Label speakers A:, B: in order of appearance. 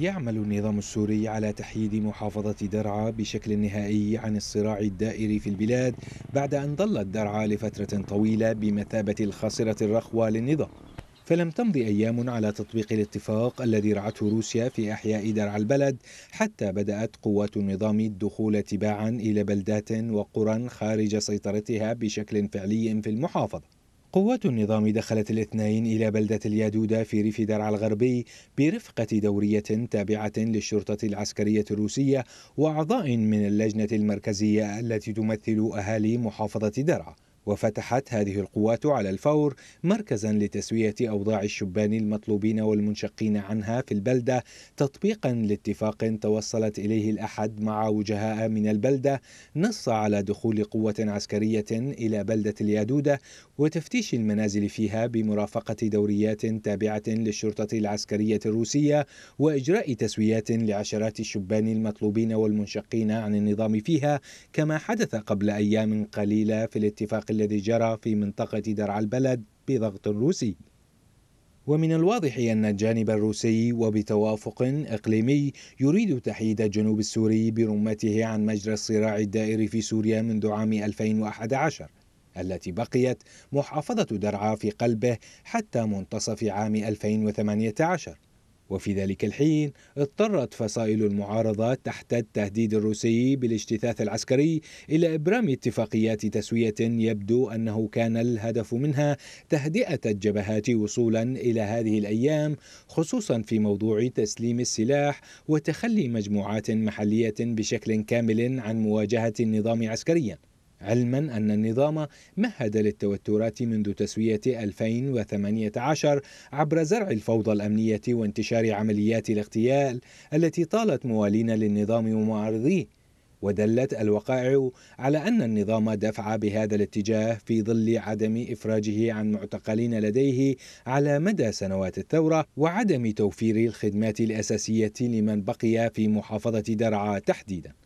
A: يعمل النظام السوري على تحييد محافظة درعا بشكل نهائي عن الصراع الدائر في البلاد بعد أن ظلت درعا لفترة طويلة بمثابة الخاصرة الرخوة للنظام فلم تمض أيام على تطبيق الاتفاق الذي رعته روسيا في أحياء درعا البلد حتى بدأت قوات النظام الدخول تباعا إلى بلدات وقرى خارج سيطرتها بشكل فعلي في المحافظة قوات النظام دخلت الاثنين إلى بلدة اليادودة في ريف درعا الغربي برفقة دورية تابعة للشرطة العسكرية الروسية وأعضاء من اللجنة المركزية التي تمثل أهالي محافظة درعا وفتحت هذه القوات على الفور مركزا لتسوية أوضاع الشبان المطلوبين والمنشقين عنها في البلدة تطبيقا لاتفاق توصلت إليه الأحد مع وجهاء من البلدة نص على دخول قوة عسكرية إلى بلدة اليادودة وتفتيش المنازل فيها بمرافقة دوريات تابعة للشرطة العسكرية الروسية وإجراء تسويات لعشرات الشبان المطلوبين والمنشقين عن النظام فيها كما حدث قبل أيام قليلة في الاتفاق الذي جرى في منطقة درع البلد بضغط روسي ومن الواضح أن الجانب الروسي وبتوافق إقليمي يريد تحييد الجنوب السوري برمته عن مجرى الصراع الدائري في سوريا منذ عام 2011 التي بقيت محافظة درعا في قلبه حتى منتصف عام 2018 وفي ذلك الحين اضطرت فصائل المعارضة تحت التهديد الروسي بالاجتثاث العسكري إلى إبرام اتفاقيات تسوية يبدو أنه كان الهدف منها تهدئة الجبهات وصولا إلى هذه الأيام خصوصا في موضوع تسليم السلاح وتخلي مجموعات محلية بشكل كامل عن مواجهة النظام عسكريا علما أن النظام مهد للتوترات منذ تسوية 2018 عبر زرع الفوضى الأمنية وانتشار عمليات الاغتيال التي طالت موالين للنظام ومعارضيه ودلت الوقائع على أن النظام دفع بهذا الاتجاه في ظل عدم إفراجه عن معتقلين لديه على مدى سنوات الثورة وعدم توفير الخدمات الأساسية لمن بقي في محافظة درعا تحديداً